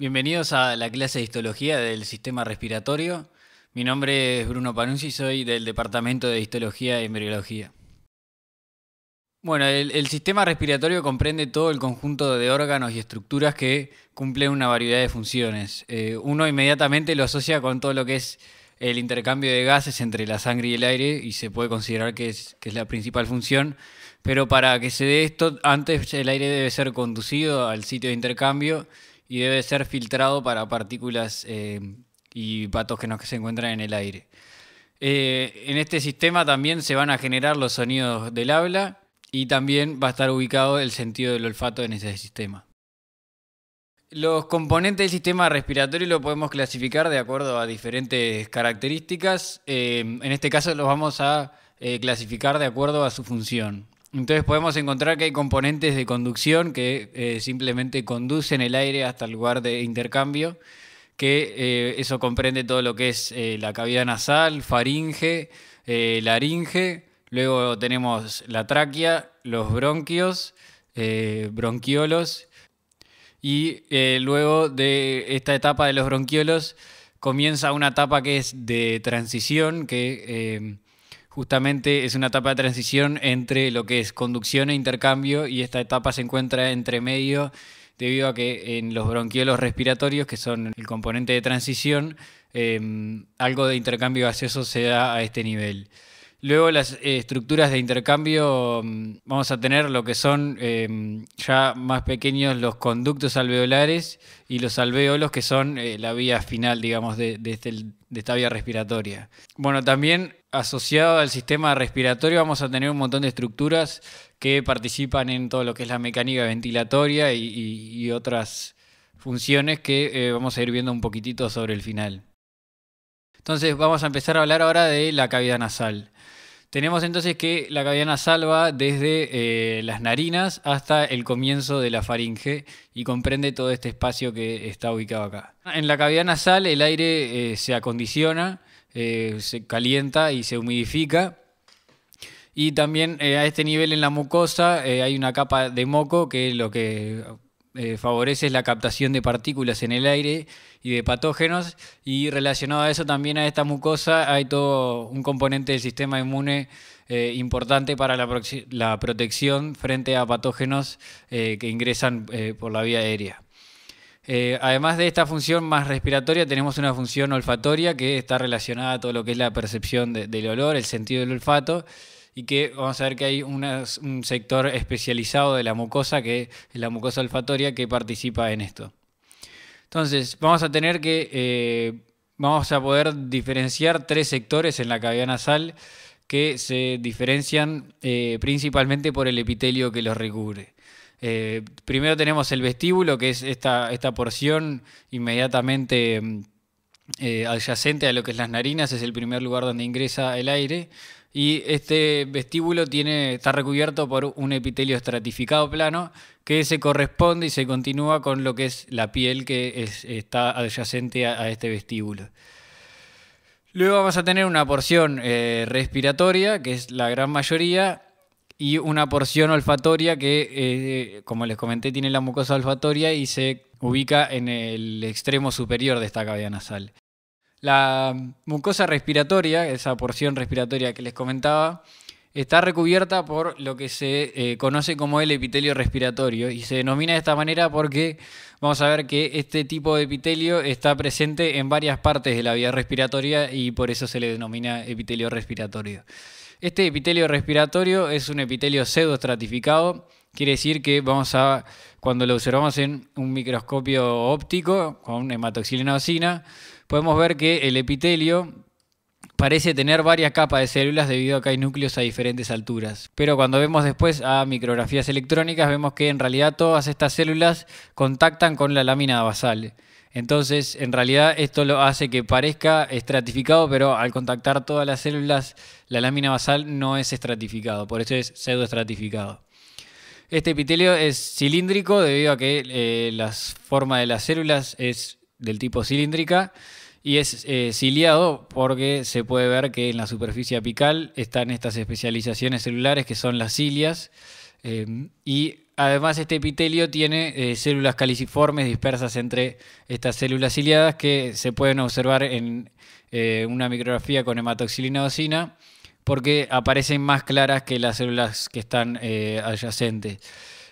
Bienvenidos a la clase de histología del sistema respiratorio. Mi nombre es Bruno y soy del Departamento de Histología y Embriología. Bueno, el, sistema respiratorio comprende todo el conjunto de órganos y estructuras que cumplen una variedad de funciones. Eh, uno inmediatamente lo asocia con todo lo que es el intercambio de gases entre la sangre y el aire y se puede considerar que es, que es la principal función, pero para que se dé esto, antes el aire debe ser conducido al sitio de intercambio y debe ser filtrado para partículas eh, y patógenos que se encuentran en el aire. Eh, en este sistema también se van a generar los sonidos del habla y también va a estar ubicado el sentido del olfato en ese sistema. Los componentes del sistema respiratorio lo podemos clasificar de acuerdo a diferentes características. Eh, en este caso los vamos a clasificar de acuerdo a su función. Entonces podemos encontrar que hay componentes de conducción que eh, simplemente conducen el aire hasta el lugar de intercambio, que eh, eso comprende todo lo que es eh, la cavidad nasal, faringe, laringe, luego tenemos la tráquea, los bronquios, bronquiolos, y luego de esta etapa de los bronquiolos comienza una etapa que es de transición, que Justamente es una etapa de transición entre lo que es conducción e intercambio y esta etapa se encuentra entre medio debido a que en los bronquiolos respiratorios, que son el componente de transición, em, algo de intercambio gaseoso se da a este nivel. Luego las eh, estructuras de intercambio mm, vamos a tener lo que son em, ya más pequeños los conductos alveolares y los alveolos que son eh, la vía final, digamos, este, de, esta vía respiratoria. Bueno, también asociado al sistema respiratorio vamos a tener un montón de estructuras que participan en todo lo que es la mecánica ventilatoria y otras funciones que eh, vamos a ir viendo un poquitito sobre el final. Entonces vamos a empezar a hablar ahora de la cavidad nasal. Tenemos entonces que la cavidad va desde eh, las narinas hasta el comienzo de la faringe y comprende todo este espacio que está ubicado acá. En la cavidad nasal el aire eh, se acondiciona, eh, se calienta y se humidifica. Y también a este nivel en la mucosa hay una capa de moco que es lo que eh, favorece la captación de partículas en el aire y de patógenos y relacionado a eso también a esta mucosa hay todo un componente del sistema inmune eh, importante para la, protección frente a patógenos eh, que ingresan por la vía aérea. además de esta función más respiratoria, tenemos una función olfatoria que está relacionada a todo lo que es la percepción del olor, el sentido del olfato, y que vamos a ver que hay un sector especializado de la mucosa, que es la mucosa olfatoria, que participa en esto. Entonces, vamos a tener que, eh, vamos a poder diferenciar tres sectores en la cavidad nasal que se diferencian eh, principalmente por el epitelio que los recubre. Eh, primero tenemos el vestíbulo, que es esta, esta porción inmediatamente mm, eh, adyacente a lo que es las narinas, es el primer lugar donde ingresa el aire. Y este vestíbulo tiene, está recubierto por un epitelio estratificado plano que se corresponde y se continúa con lo que es la piel que está adyacente a, este vestíbulo. Luego vamos a tener una porción eh, respiratoria, que es la gran mayoría, y una porción olfatoria que, eh, como les comenté, tiene la mucosa olfatoria y se ubica en el extremo superior de esta cavidad nasal. La mucosa respiratoria, esa porción respiratoria que les comentaba, está recubierta por lo que se eh, conoce como el epitelio respiratorio y se denomina de esta manera porque vamos a ver que este tipo de epitelio está presente en varias partes de la vía respiratoria y por eso se le denomina epitelio respiratorio. Este epitelio respiratorio es un epitelio pseudoestratificado Quiere decir que vamos a, cuando lo observamos en un microscopio óptico con hematoxilinocina, podemos ver que el epitelio parece tener varias capas de células debido a que hay núcleos a diferentes alturas. Pero cuando vemos después a micrografías electrónicas, vemos que en realidad todas estas células contactan con la lámina basal. Entonces, en realidad esto lo hace que parezca estratificado, pero al contactar todas las células, la lámina basal no es estratificado, por eso es pseudoestratificado. Este epitelio es cilíndrico debido a que eh, la forma de las células es del tipo cilíndrica y es eh, ciliado porque se puede ver que en la superficie apical están estas especializaciones celulares que son las cilias em, y además este epitelio tiene eh, células caliciformes dispersas entre estas células ciliadas que se pueden observar en una micrografía con hematoxilina docina porque aparecen más claras que las células que están eh, adyacentes.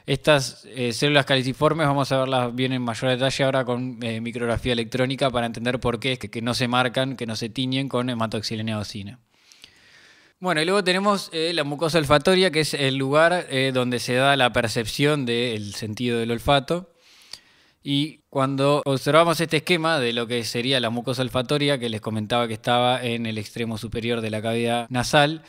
Estas eh, células caliciformes vamos a verlas bien en mayor detalle ahora con eh, micrografía electrónica para entender por qué es que, no se marcan, que no se tiñen con hematoxilina docina. Bueno, y luego tenemos la mucosa olfatoria, que es el lugar donde se da la percepción del sentido del olfato. Y cuando observamos este esquema de lo que sería la mucosa olfatoria, que les comentaba que estaba en el extremo superior de la cavidad nasal,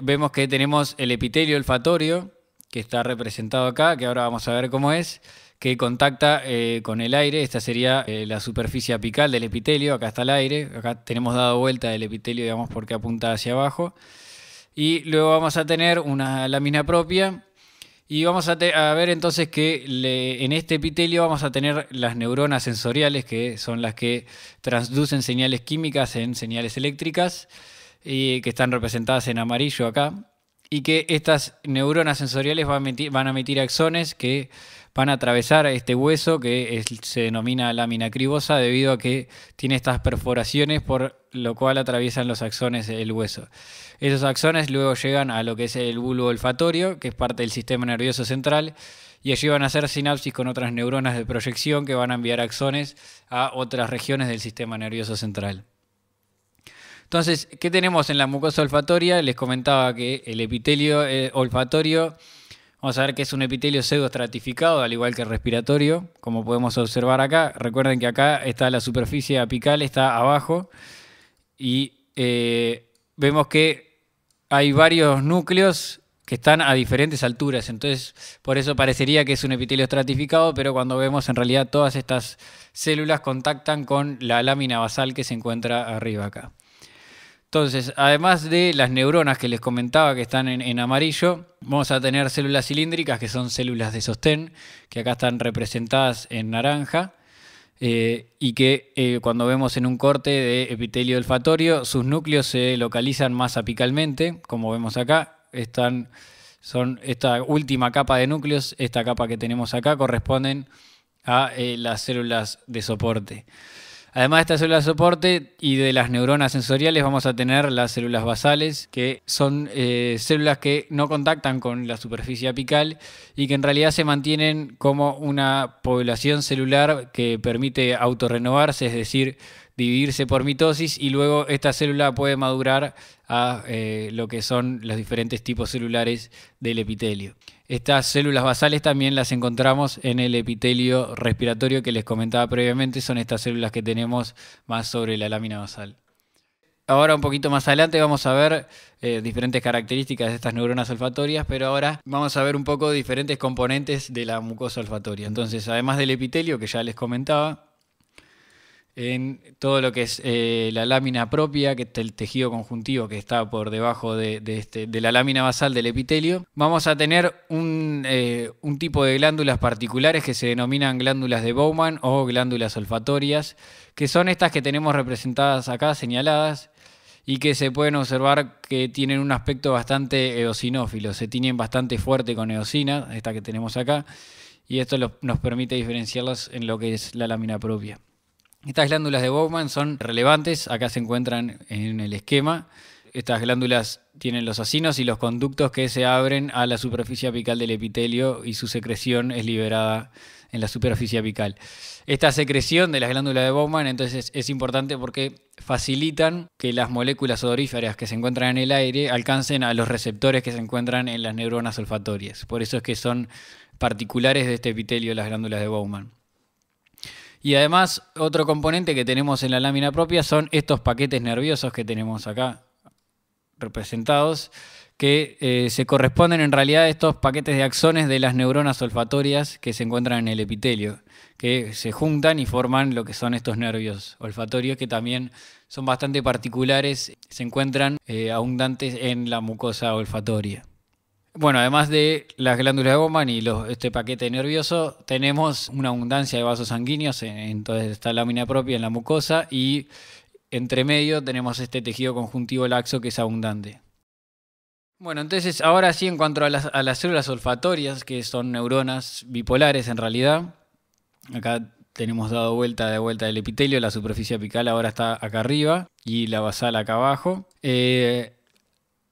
vemos que tenemos el epitelio olfatorio, que está representado acá, que ahora vamos a ver cómo es, que contacta eh, con el aire. Esta sería eh, la superficie apical del epitelio, acá está el aire, acá tenemos dado vuelta el epitelio, digamos, porque apunta hacia abajo. Y luego vamos a tener una lámina propia y vamos a, ver entonces que en este epitelio vamos a tener las neuronas sensoriales, que son las que transducen señales químicas en señales eléctricas, y que están representadas en amarillo acá, y que estas neuronas sensoriales van a emitir, axones que van a atravesar este hueso que se denomina lámina cribosa debido a que tiene estas perforaciones por lo cual atraviesan los axones el hueso. Esos axones luego llegan a lo que es el bulbo olfatorio, que es parte del sistema nervioso central, y allí van a hacer sinapsis con otras neuronas de proyección que van a enviar axones a otras regiones del sistema nervioso central. Entonces, ¿qué tenemos en la mucosa olfatoria? Les comentaba que el epitelio eh, olfatorio, vamos a ver que es un epitelio pseudoestratificado, al igual que el respiratorio, como podemos observar acá. Recuerden que acá está la superficie apical, está abajo, y eh, vemos que hay varios núcleos que están a diferentes alturas, entonces por eso parecería que es un epitelio estratificado, pero cuando vemos en realidad todas estas células contactan con la lámina basal que se encuentra arriba acá. Entonces, además de las neuronas que les comentaba que están en, amarillo, vamos a tener células cilíndricas que son células de sostén, que acá están representadas en naranja, eh, y que eh, cuando vemos en un corte de epitelio olfatorio, sus núcleos se localizan más apicalmente, como vemos acá, son esta última capa de núcleos, esta capa que tenemos acá, corresponden a eh, las células de soporte. Además de esta célula de soporte y de las neuronas sensoriales, vamos a tener las células basales, que son eh, células que no contactan con la superficie apical y que en realidad se mantienen como una población celular que permite autorrenovarse, es decir, dividirse por mitosis y luego esta célula puede madurar a eh, lo que son los diferentes tipos celulares del epitelio. Estas células basales también las encontramos en el epitelio respiratorio que les comentaba previamente, son estas células que tenemos más sobre la lámina basal. Ahora un poquito más adelante vamos a ver eh, diferentes características de estas neuronas olfatorias, pero ahora vamos a ver un poco diferentes componentes de la mucosa olfatoria. Entonces, además del epitelio que ya les comentaba, en todo lo que es eh, la lámina propia, que es el tejido conjuntivo que está por debajo este, de, la lámina basal del epitelio, vamos a tener eh, un, tipo de glándulas particulares que se denominan glándulas de Bowman o glándulas olfatorias, que son estas que tenemos representadas acá, señaladas, y que se pueden observar que tienen un aspecto bastante eosinófilo, se tiñen bastante fuerte con eosina, esta que tenemos acá, y esto nos permite diferenciarlas en lo que es la lámina propia. Estas glándulas de Bowman son relevantes, acá se encuentran en el esquema. Estas glándulas tienen los acinos y los conductos que se abren a la superficie apical del epitelio y su secreción es liberada en la superficie apical. Esta secreción de las glándulas de Bowman entonces es importante porque facilitan que las moléculas odoríferas que se encuentran en el aire alcancen a los receptores que se encuentran en las neuronas olfatorias. Por eso es que son particulares de este epitelio las glándulas de Bowman. Y además, otro componente que tenemos en la lámina propia son estos paquetes nerviosos que tenemos acá representados, que eh, se corresponden en realidad a estos paquetes de axones de las neuronas olfatorias que se encuentran en el epitelio, que se juntan y forman lo que son estos nervios olfatorios que también son bastante particulares, se encuentran eh, abundantes en la mucosa olfatoria. Bueno, además de las glándulas de Bowman y los, este paquete nervioso, tenemos una abundancia de vasos sanguíneos en, está toda esta lámina propia, en la mucosa, y entre medio tenemos este tejido conjuntivo laxo que es abundante. Bueno, entonces ahora sí, en cuanto a las, células olfatorias, que son neuronas bipolares en realidad, acá tenemos dado vuelta de vuelta el epitelio, la superficie apical ahora está acá arriba y la basal acá abajo. Eh,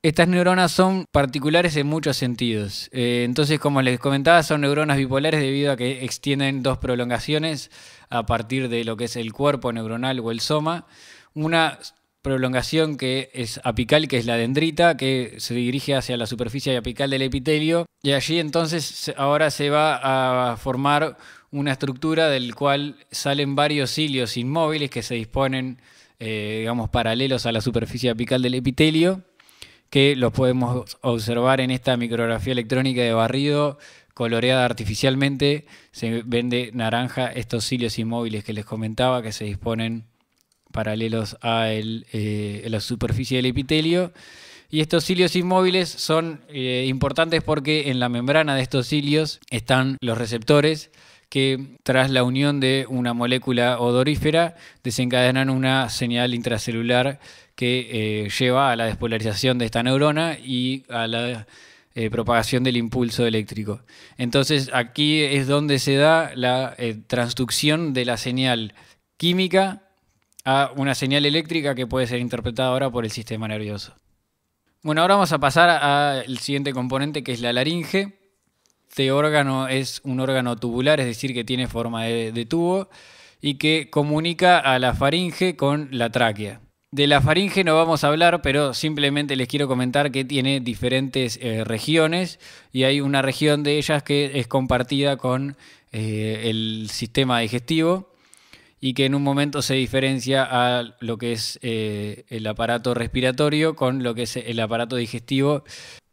estas neuronas son particulares en muchos sentidos. Eh, entonces, como les comentaba, son neuronas bipolares debido a que extienden dos prolongaciones a partir de lo que es el cuerpo neuronal o el soma. Una prolongación que es apical, que es la dendrita, que se dirige hacia la superficie apical del epitelio. Y allí entonces ahora se va a formar una estructura del cual salen varios cilios inmóviles que se disponen, eh, digamos, paralelos a la superficie apical del epitelio que los podemos observar en esta micrografía electrónica de barrido coloreada artificialmente. Se vende naranja estos cilios inmóviles que les comentaba que se disponen paralelos a eh, la superficie del epitelio. Y estos cilios inmóviles son eh, importantes porque en la membrana de estos cilios están los receptores que tras la unión de una molécula odorífera desencadenan una señal intracelular que eh, lleva a la despolarización de esta neurona y a la eh, propagación del impulso eléctrico. Entonces aquí es donde se da la eh, transducción de la señal química a una señal eléctrica que puede ser interpretada ahora por el sistema nervioso. Bueno, ahora vamos a pasar al siguiente componente que es la laringe. Este órgano es un órgano tubular, es decir, que tiene forma de tubo y que comunica a la faringe con la tráquea. De la faringe no vamos a hablar, pero simplemente les quiero comentar que tiene diferentes eh, regiones y hay una región de ellas que es compartida con eh, el sistema digestivo y que en un momento se diferencia a lo que es eh, el aparato respiratorio con lo que es el aparato digestivo.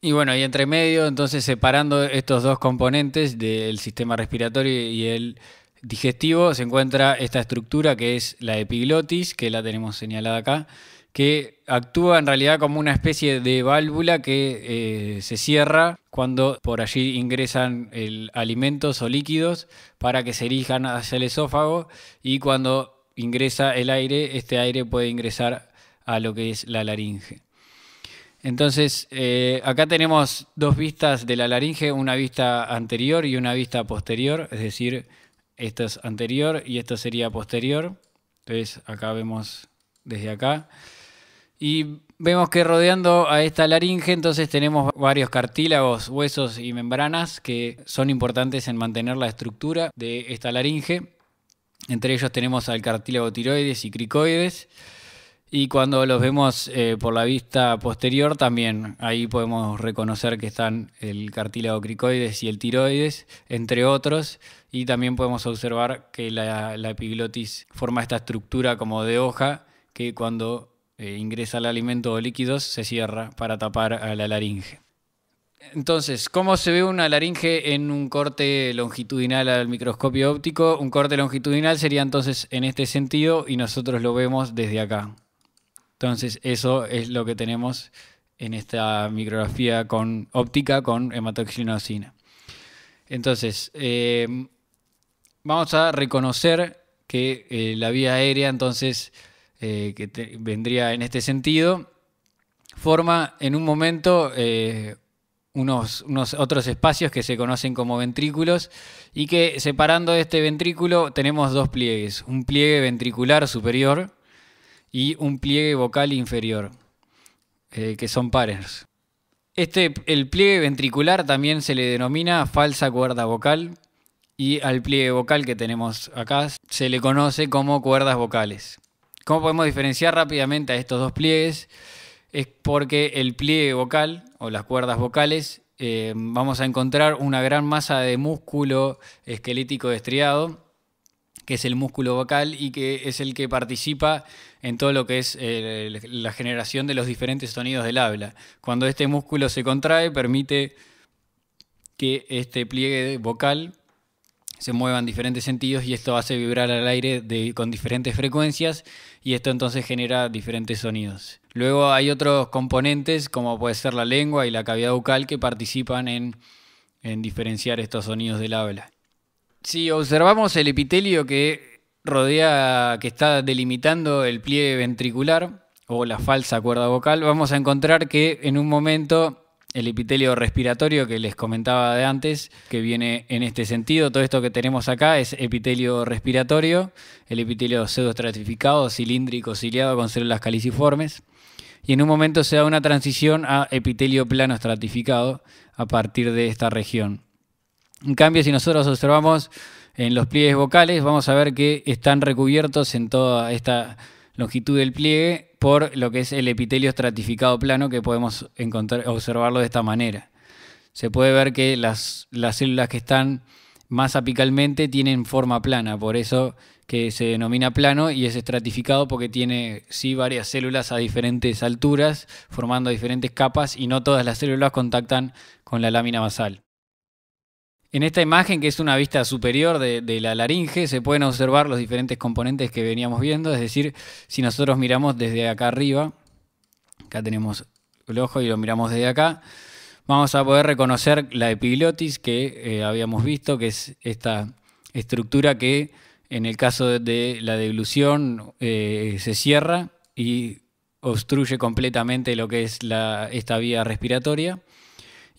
Y bueno, y entre medio, entonces separando estos dos componentes del sistema respiratorio y el digestivo se encuentra esta estructura que es la epiglotis, que la tenemos señalada acá, que actúa en realidad como una especie de válvula que eh, se cierra cuando por allí ingresan alimentos o líquidos para que se erijan hacia el esófago y cuando ingresa el aire, este aire puede ingresar a lo que es la laringe. Entonces, eh, acá tenemos dos vistas de la laringe, una vista anterior y una vista posterior, es decir, esta es anterior y esta sería posterior. Entonces acá vemos desde acá. Y vemos que rodeando a esta laringe entonces tenemos varios cartílagos, huesos y membranas que son importantes en mantener la estructura de esta laringe. Entre ellos tenemos al cartílago tiroides y cricoides. Y cuando los vemos eh, por la vista posterior también ahí podemos reconocer que están el cartílago cricoides y el tiroides, entre otros y también podemos observar que la, epiglotis forma esta estructura como de hoja que cuando eh, ingresa el alimento o líquidos se cierra para tapar a la laringe. Entonces, ¿cómo se ve una laringe en un corte longitudinal al microscopio óptico? Un corte longitudinal sería entonces en este sentido y nosotros lo vemos desde acá. Entonces, eso es lo que tenemos en esta micrografía con óptica con hematoxinocina. Entonces, eh, vamos a reconocer que eh, la vía aérea, entonces, eh, que vendría en este sentido, forma en un momento eh, unos, otros espacios que se conocen como ventrículos y que separando este ventrículo tenemos dos pliegues, un pliegue ventricular superior y un pliegue vocal inferior, que son pares. Este, el pliegue ventricular también se le denomina falsa cuerda vocal y al pliegue vocal que tenemos acá se le conoce como cuerdas vocales. ¿Cómo podemos diferenciar rápidamente a estos dos pliegues? Es porque el pliegue vocal o las cuerdas vocales eh, vamos a encontrar una gran masa de músculo esquelético estriado, que es el músculo vocal y que es el que participa en todo lo que es eh, la generación de los diferentes sonidos del habla. Cuando este músculo se contrae, permite que este pliegue vocal se muevan diferentes sentidos y esto hace vibrar al aire con diferentes frecuencias y esto entonces genera diferentes sonidos. Luego hay otros componentes como puede ser la lengua y la cavidad bucal que participan en, diferenciar estos sonidos del habla. Si observamos el epitelio que rodea, que está delimitando el pliegue ventricular o la falsa cuerda vocal, vamos a encontrar que en un momento el epitelio respiratorio que les comentaba de antes, que viene en este sentido. Todo esto que tenemos acá es epitelio respiratorio, el epitelio pseudoestratificado, cilíndrico, ciliado con células caliciformes. Y en un momento se da una transición a epitelio plano estratificado a partir de esta región. En cambio, si nosotros observamos en los pliegues vocales, vamos a ver que están recubiertos en toda esta longitud del pliegue por lo que es el epitelio estratificado plano que podemos encontrar, observarlo de esta manera. Se puede ver que las, células que están más apicalmente tienen forma plana, por eso que se denomina plano y es estratificado porque tiene sí varias células a diferentes alturas, formando diferentes capas y no todas las células contactan con la lámina basal. En esta imagen, que es una vista superior de, la laringe, se pueden observar los diferentes componentes que veníamos viendo, es decir, si nosotros miramos desde acá arriba, acá tenemos el ojo y lo miramos desde acá, vamos a poder reconocer la epiglotis que eh, habíamos visto, que es esta estructura que en el caso de, la deglución eh, se cierra y obstruye completamente lo que es esta vía respiratoria.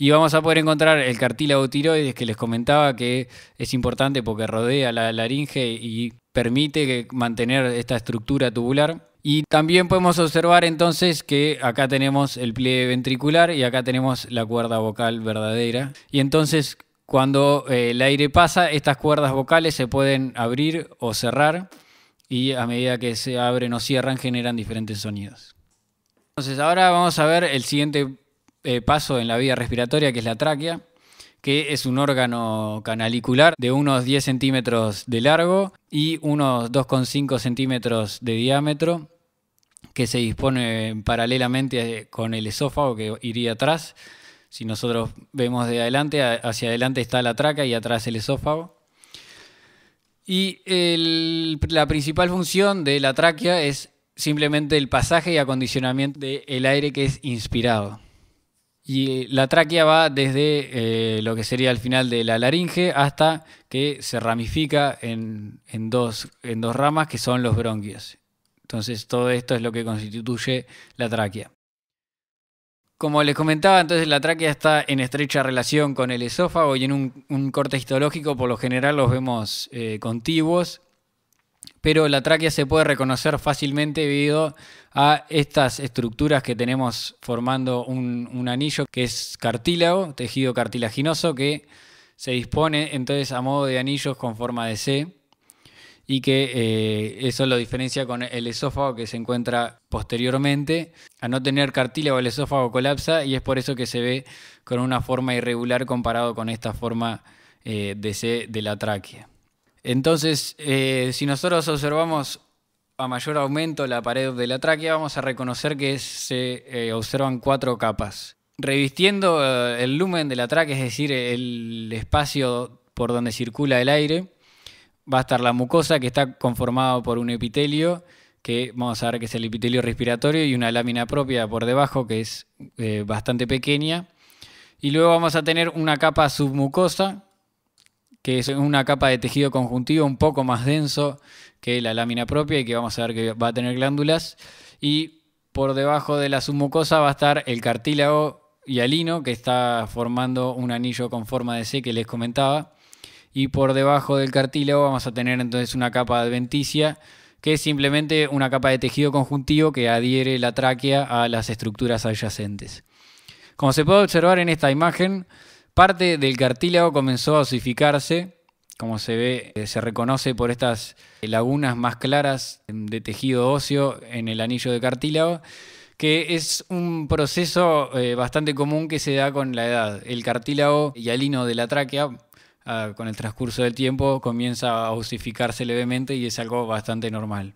Y vamos a poder encontrar el cartílago tiroides que les comentaba que es importante porque rodea la laringe y permite mantener esta estructura tubular. Y también podemos observar entonces que acá tenemos el pliegue ventricular y acá tenemos la cuerda vocal verdadera. Y entonces cuando eh, el aire pasa, estas cuerdas vocales se pueden abrir o cerrar y a medida que se abren o cierran generan diferentes sonidos. Entonces ahora vamos a ver el siguiente eh, paso en la vía respiratoria, que es la tráquea, que es un órgano canalicular de unos 10 centímetros de largo y unos 2,5 centímetros de diámetro, que se dispone paralelamente con el esófago que iría atrás. Si nosotros vemos de adelante, hacia adelante está la tráquea y atrás el esófago. Y la principal función de la tráquea es simplemente el pasaje y acondicionamiento del aire que es inspirado. Y la tráquea va desde eh, lo que sería el final de la laringe hasta que se ramifica en, dos, ramas que son los bronquios. Entonces todo esto es lo que constituye la tráquea. Como les comentaba, entonces la tráquea está en estrecha relación con el esófago y en un, corte histológico por lo general los vemos eh, contiguos, pero la tráquea se puede reconocer fácilmente debido a estas estructuras que tenemos formando un, anillo que es cartílago, tejido cartilaginoso, que se dispone entonces a modo de anillos con forma de C y que eh, eso lo diferencia con el esófago que se encuentra posteriormente. A no tener cartílago el esófago colapsa y es por eso que se ve con una forma irregular comparado con esta forma eh, de C de la tráquea. Entonces, eh, si nosotros observamos a mayor aumento la pared de la tráquea, vamos a reconocer que se eh, observan cuatro capas. Revistiendo eh, el lumen de la tráquea, es decir, el espacio por donde circula el aire, va a estar la mucosa que está conformada por un epitelio, que vamos a ver que es el epitelio respiratorio, y una lámina propia por debajo que es bastante pequeña. Y luego vamos a tener una capa submucosa, que es una capa de tejido conjuntivo un poco más denso que la lámina propia y que vamos a ver que va a tener glándulas. Y por debajo de la submucosa va a estar el cartílago hialino que está formando un anillo con forma de C que les comentaba. Y por debajo del cartílago vamos a tener entonces una capa adventicia que es simplemente una capa de tejido conjuntivo que adhiere la tráquea a las estructuras adyacentes. Como se puede observar en esta imagen, Parte del cartílago comenzó a osificarse, como se ve, eh, se reconoce por estas eh, lagunas más claras em, de tejido óseo en el anillo de cartílago, que es un proceso eh, bastante común que se da con la edad. El cartílago y de la tráquea, ah, con el transcurso del tiempo, comienza a osificarse levemente y es algo bastante normal.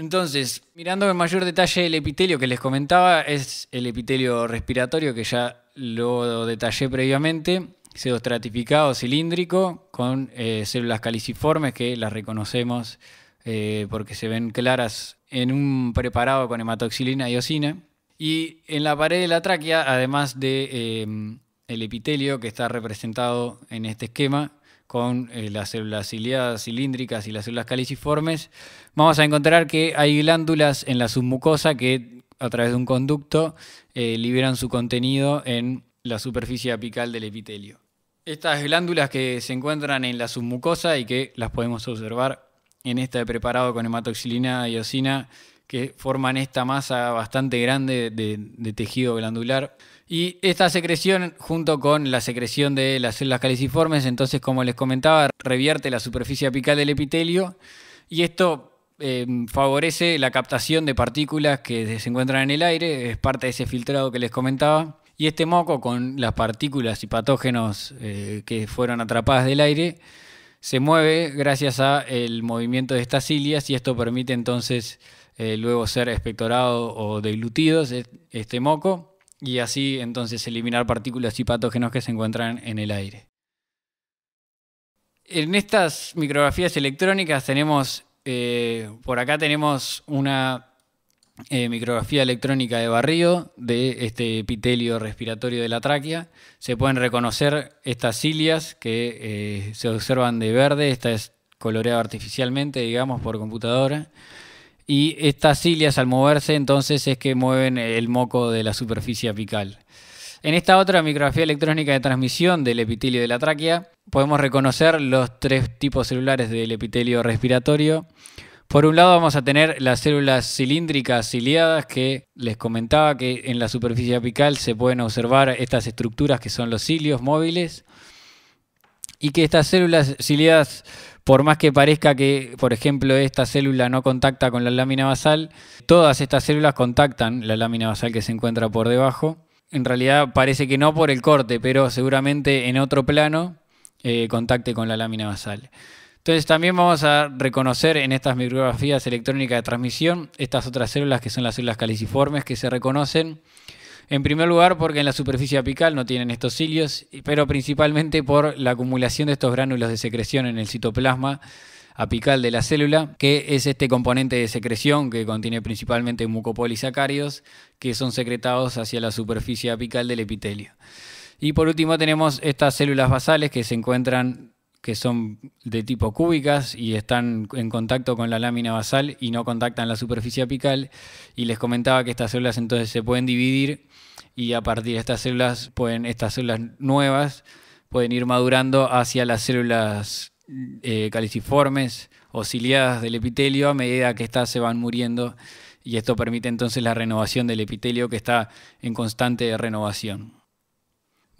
Entonces, mirando en mayor detalle el epitelio que les comentaba, es el epitelio respiratorio que ya lo detallé previamente, estratificado cilíndrico con eh, células caliciformes que las reconocemos eh, porque se ven claras en un preparado con hematoxilina y osina. Y en la pared de la tráquea, además del eh, epitelio que está representado en este esquema, con eh, las células ciliadas cilíndricas y las células caliciformes, vamos a encontrar que hay glándulas en la submucosa que a través de un conducto eh, liberan su contenido en la superficie apical del epitelio. Estas glándulas que se encuentran en la submucosa y que las podemos observar en este preparado con hematoxilina y osina, que forman esta masa bastante grande de, tejido glandular. Y esta secreción, junto con la secreción de las células caliciformes, entonces, como les comentaba, revierte la superficie apical del epitelio y esto eh, favorece la captación de partículas que se encuentran en el aire, es parte de ese filtrado que les comentaba. Y este moco, con las partículas y patógenos eh, que fueron atrapadas del aire, se mueve gracias al movimiento de estas cilias y esto permite entonces eh, luego ser espectorado o deglutidos este moco y así entonces eliminar partículas y patógenos que se encuentran en el aire. En estas micrografías electrónicas tenemos, eh, por acá tenemos una eh, micrografía electrónica de barrido de este epitelio respiratorio de la tráquea. Se pueden reconocer estas cilias que se observan de verde, esta es coloreada artificialmente, digamos, por computadora. Y estas cilias al moverse entonces es que mueven el moco de la superficie apical. En esta otra micrografía electrónica de transmisión del epitelio de la tráquea podemos reconocer los tres tipos celulares del epitelio respiratorio. Por un lado vamos a tener las células cilíndricas ciliadas que les comentaba que en la superficie apical se pueden observar estas estructuras que son los cilios móviles y que estas células ciliadas por más que parezca que, por ejemplo, esta célula no contacta con la lámina basal, todas estas células contactan la lámina basal que se encuentra por debajo. En realidad parece que no por el corte, pero seguramente en otro plano eh, contacte con la lámina basal. Entonces también vamos a reconocer en estas micrografías electrónicas de transmisión estas otras células que son las células caliciformes que se reconocen en primer lugar, porque en la superficie apical no tienen estos cilios, pero principalmente por la acumulación de estos gránulos de secreción en el citoplasma apical de la célula, que es este componente de secreción que contiene principalmente mucopolisacáridos, que son secretados hacia la superficie apical del epitelio. Y por último tenemos estas células basales que se encuentran que son de tipo cúbicas y están en contacto con la lámina basal y no contactan la superficie apical. Y les comentaba que estas células entonces se pueden dividir y a partir de estas células pueden, estas células nuevas pueden ir madurando hacia las células eh, caliciformes o ciliadas del epitelio a medida que estas se van muriendo y esto permite entonces la renovación del epitelio que está en constante renovación.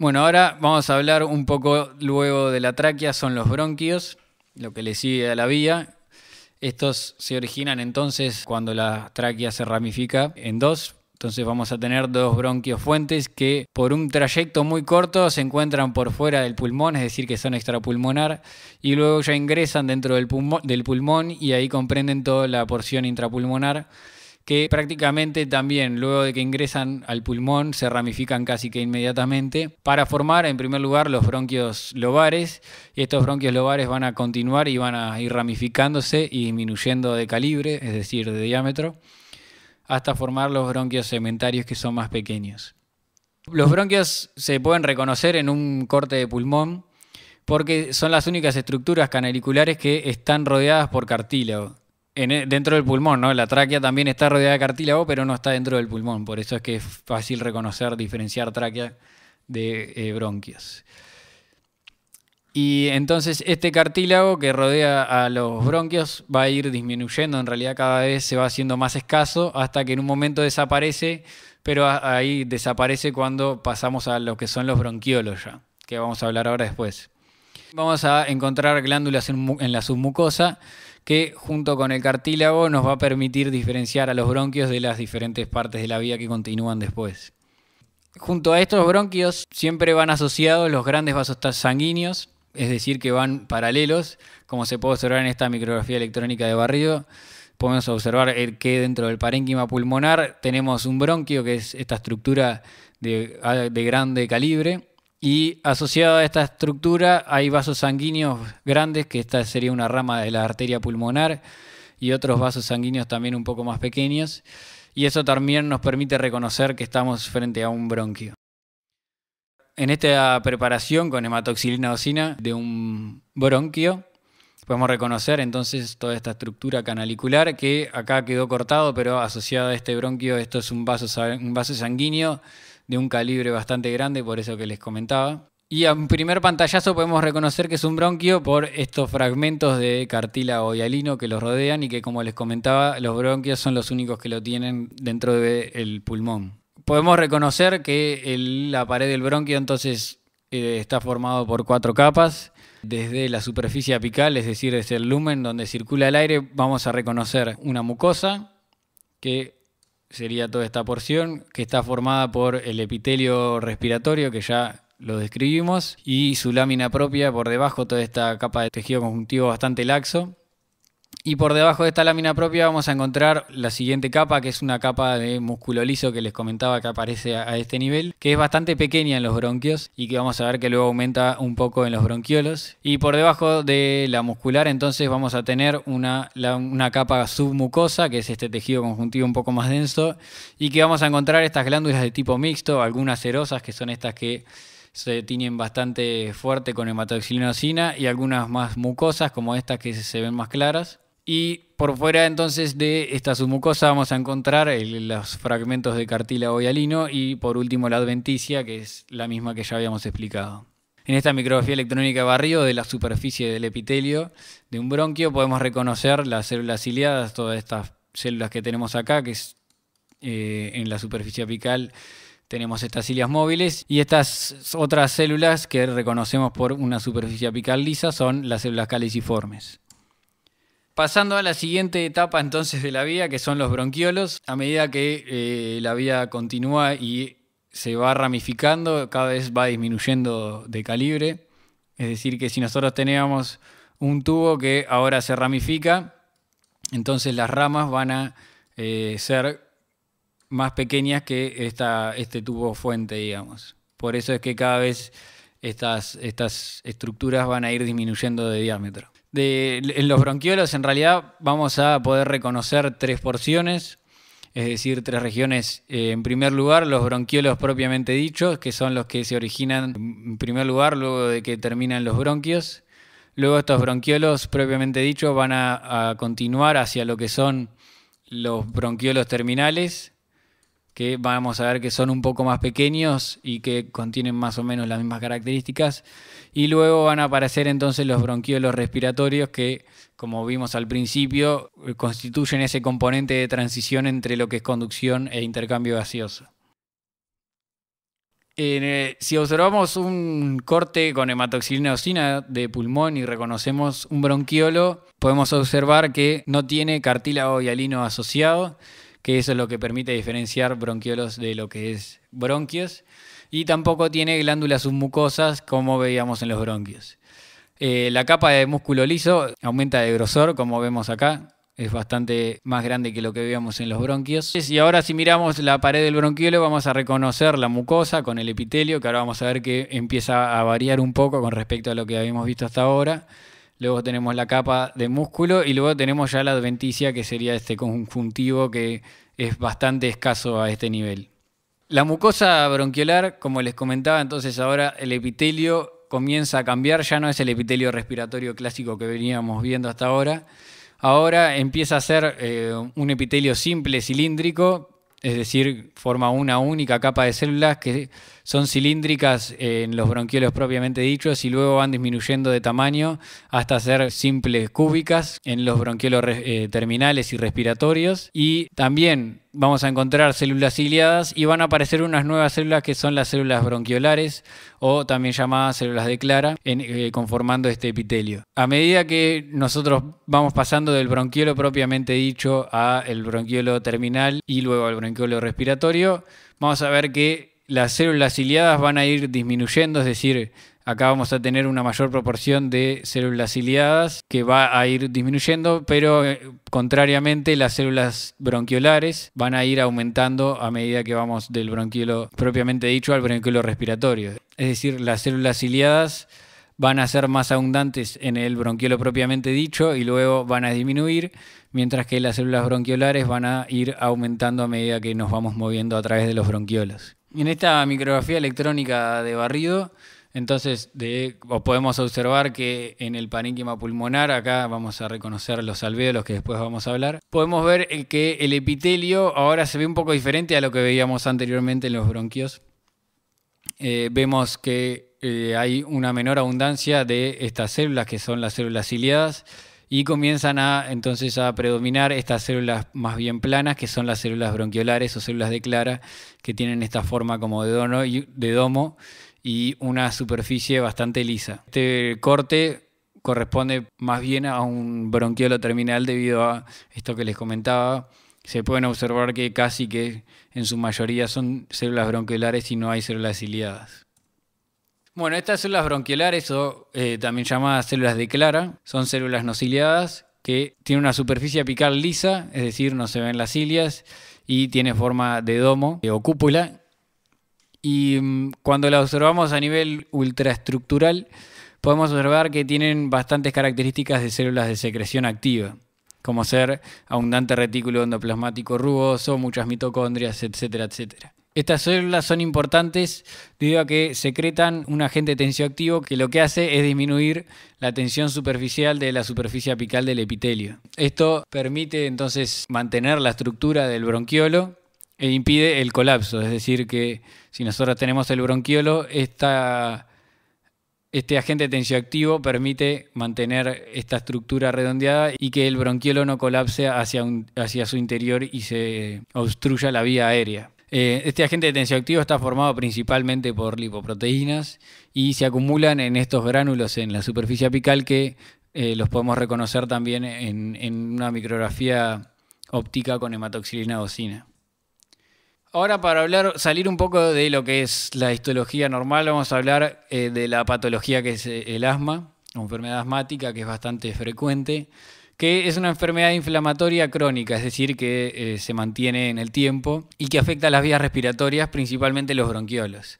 Bueno, ahora vamos a hablar un poco luego de la tráquea, son los bronquios, lo que le sigue a la vía. Estos se originan entonces cuando la tráquea se ramifica en dos. Entonces vamos a tener dos bronquios fuentes que por un trayecto muy corto se encuentran por fuera del pulmón, es decir, que son extrapulmonar, y luego ya ingresan dentro del, pulmón, del pulmón y ahí comprenden toda la porción intrapulmonar que prácticamente también luego de que ingresan al pulmón se ramifican casi que inmediatamente para formar en primer lugar los bronquios lobares y estos bronquios lobares van a continuar y van a ir ramificándose y disminuyendo de calibre, es decir, de diámetro, hasta formar los bronquios segmentarios que son más pequeños. Los bronquios se pueden reconocer en un corte de pulmón porque son las únicas estructuras canaliculares que están rodeadas por cartílago. E, dentro del pulmón, ¿no? La tráquea también está rodeada de cartílago, pero no está dentro del pulmón. Por eso es que es fácil reconocer, diferenciar tráquea de eh, bronquios. Y entonces este cartílago que rodea a los bronquios va a ir disminuyendo, en realidad cada vez se va haciendo más escaso hasta que en un momento desaparece, pero ahí desaparece cuando pasamos a lo que son los bronquiolos ya, que vamos a hablar ahora después. Vamos a encontrar glándulas en la submucosa que junto con el cartílago nos va a permitir diferenciar a los bronquios de las diferentes partes de la vía que continúan después. Junto a estos bronquios siempre van asociados los grandes vasos sanguíneos, es decir, que van paralelos, como se puede observar en esta micrografía electrónica de barrido. Podemos observar que dentro del parénquima pulmonar tenemos un bronquio, que es esta estructura de, de grande calibre, y asociado a esta estructura hay vasos sanguíneos grandes, que esta sería una rama de la arteria pulmonar, y otros vasos sanguíneos también un poco más pequeños. Y eso también nos permite reconocer que estamos frente a un bronquio. En esta preparación con hematoxilina docina de un bronquio, podemos reconocer entonces toda esta estructura canalicular que acá quedó cortado, pero asociado a este bronquio, esto es un vaso, un vaso sanguíneo de un calibre bastante grande, por eso que les comentaba. Y a un primer pantallazo podemos reconocer que es un bronquio por estos fragmentos de cartílago o alino que los rodean y que como les comentaba, los bronquios son los únicos que lo tienen dentro del pulmón. Podemos reconocer que la pared del bronquio entonces eh, está formado por cuatro capas. Desde la superficie apical, es decir, desde el lumen donde circula el aire, vamos a reconocer una mucosa que sería toda esta porción que está formada por el epitelio respiratorio que ya lo describimos y su lámina propia por debajo, toda esta capa de tejido conjuntivo bastante laxo y por debajo de esta lámina propia vamos a encontrar la siguiente capa, que es una capa de músculo liso que les comentaba que aparece a este nivel, que es bastante pequeña en los bronquios y que vamos a ver que luego aumenta un poco en los bronquiolos. Y por debajo de la muscular entonces vamos a tener una, una capa submucosa, que es este tejido conjuntivo un poco más denso, y que vamos a encontrar estas glándulas de tipo mixto, algunas serosas, que son estas que se tiñen bastante fuerte con hematoxilina y algunas más mucosas como estas que se ven más claras. Y por fuera entonces de esta submucosa vamos a encontrar los fragmentos de cartílago y alino y por último la adventicia, que es la misma que ya habíamos explicado. En esta micrografía electrónica barrido de la superficie del epitelio de un bronquio podemos reconocer las células ciliadas, todas estas células que tenemos acá, que es eh, en la superficie apical tenemos estas cilias móviles y estas otras células que reconocemos por una superficie apical lisa son las células caliciformes. Pasando a la siguiente etapa entonces de la vía, que son los bronquiolos, a medida que eh, la vía continúa y se va ramificando, cada vez va disminuyendo de calibre. Es decir, que si nosotros teníamos un tubo que ahora se ramifica, entonces las ramas van a eh, ser más pequeñas que este tubo fuente, digamos. Por eso es que cada vez estas, estas estructuras van a ir disminuyendo de diámetro en los bronquiolos en realidad vamos a poder reconocer tres porciones, es decir, tres regiones. Eh, en primer lugar, los bronquiolos propiamente dichos, que son los que se originan en primer lugar luego de que terminan los bronquios. Luego estos bronquiolos propiamente dichos van a continuar hacia lo que son los bronquiolos terminales, que vamos a ver que son un poco más pequeños y que contienen más o menos las mismas características. Y luego van a aparecer entonces los bronquiolos respiratorios que, como vimos al principio, constituyen ese componente de transición entre lo que es conducción e intercambio gaseoso. Eh, si observamos un corte con hematoxilina de pulmón y reconocemos un bronquiolo, podemos observar que no tiene cartílago hialino asociado, que eso es lo que permite diferenciar bronquiolos de lo que es bronquios. Y tampoco tiene glándulas submucosas como veíamos en los bronquios. Eh, la capa de músculo liso aumenta de grosor, como vemos acá, es bastante más grande que lo que veíamos en los bronquios. Y ahora si miramos la pared del bronquiolo vamos a reconocer la mucosa con el epitelio, que ahora vamos a ver que empieza a variar un poco con respecto a lo que habíamos visto hasta ahora luego tenemos la capa de músculo y luego tenemos ya la adventicia, que sería este conjuntivo que es bastante escaso a este nivel. La mucosa bronquiolar, como les comentaba, entonces ahora el epitelio comienza a cambiar, ya no es el epitelio respiratorio clásico que veníamos viendo hasta ahora. Ahora empieza a ser eh, un epitelio simple, cilíndrico, es decir, forma una única capa de células que son cilíndricas en los bronquiolos propiamente dichos y luego van disminuyendo de tamaño hasta ser simples cúbicas en los bronquiolos eh, terminales y respiratorios. Y también vamos a encontrar células ciliadas y van a aparecer unas nuevas células que son las células bronquiolares o también llamadas células de clara eh, conformando este epitelio. A medida que nosotros vamos pasando del bronquiolo propiamente dicho a el bronquiolo terminal y luego al bronquiolo respiratorio, vamos a ver que las células ciliadas van a ir disminuyendo, es decir, Acá vamos a tener una mayor proporción de células ciliadas que va a ir disminuyendo, pero eh, contrariamente las células bronquiolares van a ir aumentando a medida que vamos del bronquiolo propiamente dicho al bronquiolo respiratorio. Es decir, las células ciliadas van a ser más abundantes en el bronquiolo propiamente dicho y luego van a disminuir, mientras que las células bronquiolares van a ir aumentando a medida que nos vamos moviendo a través de los bronquiolos. En esta micrografía electrónica de barrido entonces, podemos observar que en el parénquima pulmonar, acá vamos a reconocer los alvéolos que después vamos a hablar, podemos ver que el epitelio ahora se ve un poco diferente a lo que veíamos anteriormente en los bronquios. Eh, vemos que eh, hay una menor abundancia de estas células, que son las células ciliadas, y comienzan a entonces a predominar estas células más bien planas, que son las células bronquiolares o células de clara, que tienen esta forma como de, dono de domo y una superficie bastante lisa. Este corte corresponde más bien a un bronquiolo terminal debido a esto que les comentaba. Se pueden observar que casi que en su mayoría son células bronquiolares y no hay células ciliadas. Bueno, estas células bronquiolares o eh, también llamadas células de clara son células no ciliadas que tienen una superficie apical lisa, es decir, no se ven las cilias y tiene forma de domo o cúpula y mm, cuando la observamos a nivel ultraestructural, podemos observar que tienen bastantes características de células de secreción activa, como ser abundante retículo endoplasmático rugoso, muchas mitocondrias, etcétera, etcétera. Estas células son importantes debido a que secretan un agente tensioactivo que lo que hace es disminuir la tensión superficial de la superficie apical del epitelio. Esto permite entonces mantener la estructura del bronquiolo e impide el colapso. Es decir, que si nosotros tenemos el bronquiolo, este agente tensioactivo permite mantener esta estructura redondeada y que el bronquiolo no colapse hacia, hacia su interior y se obstruya la vía aérea. Eh, este agente tensioactivo está formado principalmente por lipoproteínas y se acumulan en estos gránulos en la superficie apical que eh, los podemos reconocer también en, en una micrografía óptica con hematoxilina docina. Ahora para hablar, salir un poco de lo que es la histología normal, vamos a hablar eh, de la patología que es eh, el asma, una enfermedad asmática que es bastante frecuente, que es una enfermedad inflamatoria crónica, es decir, que eh, se mantiene en el tiempo y que afecta a las vías respiratorias, principalmente los bronquiolos.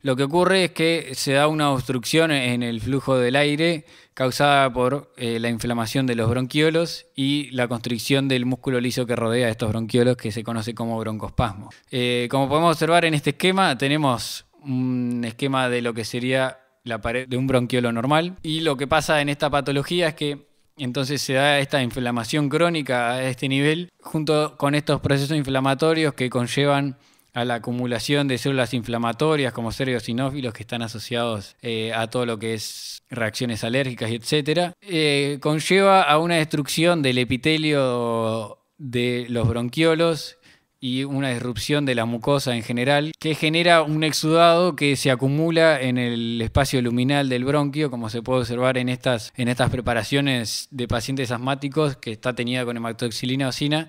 Lo que ocurre es que se da una obstrucción en el flujo del aire causada por eh, la inflamación de los bronquiolos y la constricción del músculo liso que rodea a estos bronquiolos que se conoce como broncospasmo. Eh, como podemos observar en este esquema tenemos un esquema de lo que sería la pared de un bronquiolo normal y lo que pasa en esta patología es que entonces se da esta inflamación crónica a este nivel junto con estos procesos inflamatorios que conllevan a la acumulación de células inflamatorias como sinófilos que están asociados eh, a todo lo que es reacciones alérgicas etc. etcétera, eh, conlleva a una destrucción del epitelio de los bronquiolos y una disrupción de la mucosa en general, que genera un exudado que se acumula en el espacio luminal del bronquio, como se puede observar en estas, en estas preparaciones de pacientes asmáticos que está tenida con hematoxilina o sina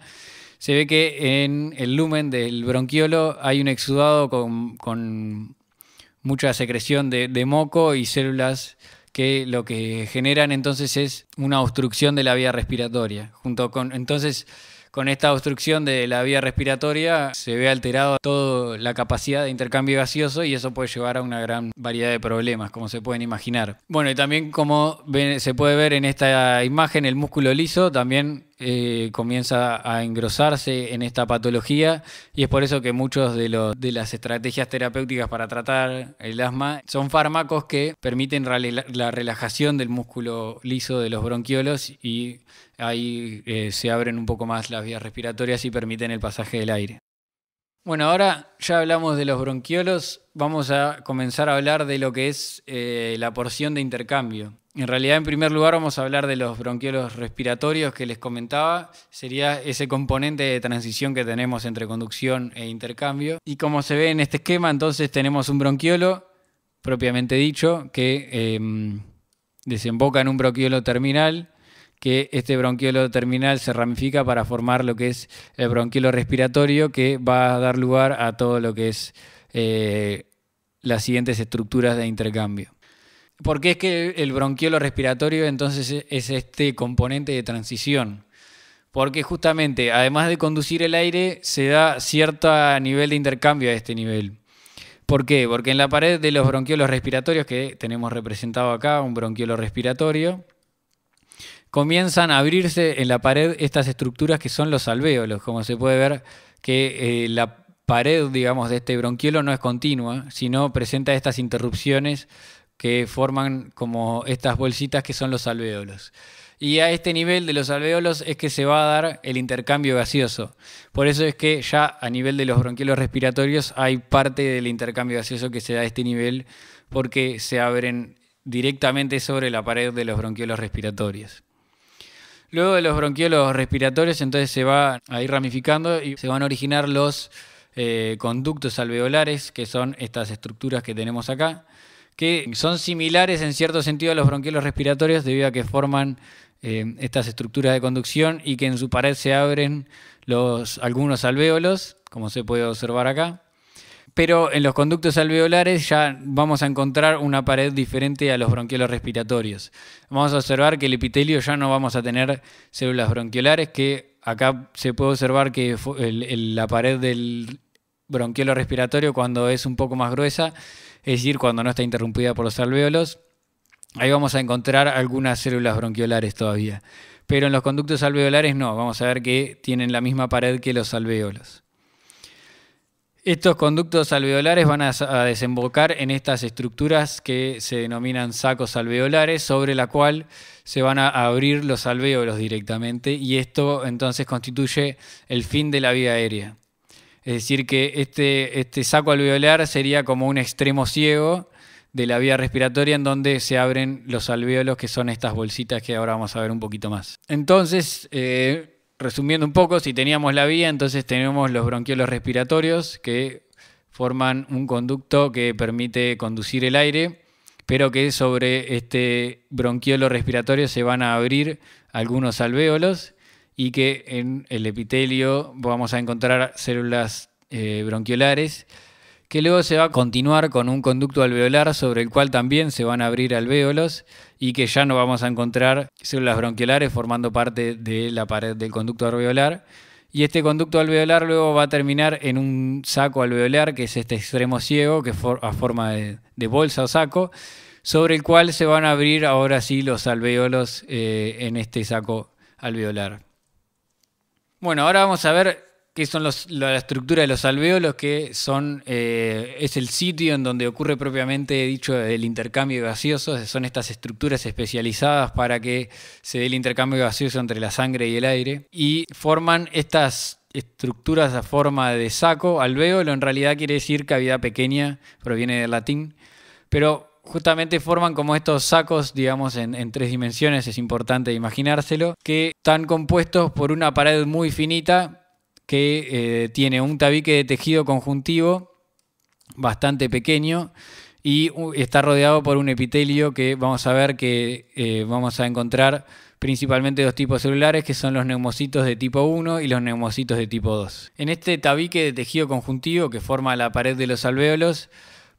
se ve que en el lumen del bronquiolo hay un exudado con, mucha secreción de, de, moco y células que lo que generan entonces es una obstrucción de la vía respiratoria. Junto con, entonces, con esta obstrucción de la vía respiratoria se ve alterado toda la capacidad de intercambio gaseoso y eso puede llevar a una gran variedad de problemas, como se pueden imaginar. Bueno, y también como se puede ver en esta imagen, el músculo liso también eh, comienza a engrosarse en esta patología y es por eso que muchos de, de las estrategias terapéuticas para tratar el asma son fármacos que permiten la relajación del músculo liso de los bronquiolos y Ahí eh, se abren un poco más las vías respiratorias y permiten el pasaje del aire. Bueno, ahora ya hablamos de los bronquiolos, vamos a comenzar a hablar de lo que es eh, la porción de intercambio. En realidad, en primer lugar, vamos a hablar de los bronquiolos respiratorios que les comentaba. Sería ese componente de transición que tenemos entre conducción e intercambio. Y como se ve en este esquema, entonces tenemos un bronquiolo, propiamente dicho, que em, desemboca en un bronquiolo terminal que este bronquiolo terminal se ramifica para formar lo que es el bronquiolo respiratorio, que va a dar lugar a todo lo que es eh, las siguientes estructuras de intercambio. ¿Por qué es que el bronquiolo respiratorio entonces e-, es este componente de transición? Porque justamente, además de conducir el aire, se da cierto nivel de intercambio a este nivel. ¿Por qué? Porque en la pared de los bronquiolos respiratorios que tenemos representado acá, un bronquiolo respiratorio, comienzan a abrirse en la pared estas estructuras que son los alvéolos, como se puede ver que eh, la pared, digamos, de este bronquiolo no es continua, sino presenta estas interrupciones que forman como estas bolsitas que son los alvéolos. Y a este nivel de los alvéolos es que se va a dar el intercambio gaseoso. Por eso es que ya a nivel de los bronquiolos respiratorios hay parte del intercambio gaseoso que se da a este nivel porque se abren directamente sobre la pared de los bronquiolos respiratorios. Luego de los bronquiolos respiratorios, entonces se va a ir ramificando y se van a originar los eh, conductos alveolares, que son estas estructuras que tenemos acá, que son similares en cierto sentido a los bronquiolos respiratorios debido a que forman eh, estas estructuras de conducción y que en su pared se abren los, algunos alvéolos, como se puede observar acá pero en los conductos alveolares ya vamos a encontrar una pared diferente a los bronquiolos respiratorios. Vamos a observar que el epitelio ya no vamos a tener células bronquiolares, que acá se puede observar que la pared del bronquiolo respiratorio cuando es un poco más gruesa, es decir, cuando no está interrumpida por los alveolos, ahí vamos a encontrar algunas células bronquiolares todavía. Pero en los conductos alveolares no, vamos a ver que tienen la misma pared que los alveolos. Estos conductos alveolares van a, desembocar en estas estructuras que se denominan sacos alveolares, sobre la cual se van a abrir los alvéolos directamente y esto entonces constituye el fin de la vía aérea. Es decir, que este, este saco alveolar sería como un extremo ciego de la vía respiratoria en donde se abren los alvéolos, que son estas bolsitas que ahora vamos a ver un poquito más. Entonces, eh, resumiendo un poco, si teníamos la vía, entonces tenemos los bronquiolos respiratorios que forman un conducto que permite conducir el aire, pero que sobre este bronquiolo respiratorio se van a abrir algunos alvéolos y que en el epitelio vamos a encontrar células eh, bronquiolares que luego se va a continuar con un conducto alveolar sobre el cual también se van a abrir alvéolos y que ya no vamos a encontrar células bronquiolares formando parte de la pared del conducto alveolar. Y este conducto alveolar luego va a terminar en un saco alveolar, que es este extremo ciego, que es a forma de, bolsa o saco, sobre el cual se van a abrir ahora sí los alveolos eh, en este saco alveolar. Bueno, ahora vamos a ver que son los, la estructura de los alveolos, que son, eh, es el sitio en donde ocurre propiamente dicho el intercambio gaseoso, son estas estructuras especializadas para que se dé el intercambio gaseoso entre la sangre y el aire, y forman estas estructuras a forma de saco, alvéolo en realidad quiere decir cavidad pequeña, proviene del latín, pero justamente forman como estos sacos, digamos, en, tres dimensiones, es importante imaginárselo, que están compuestos por una pared muy finita que eh, tiene un tabique de tejido conjuntivo bastante pequeño y uh, está rodeado por un epitelio que vamos a ver que eh, vamos a encontrar principalmente dos tipos celulares que son los neumocitos de tipo 1 y los neumocitos de tipo 2. En este tabique de tejido conjuntivo que forma la pared de los alvéolos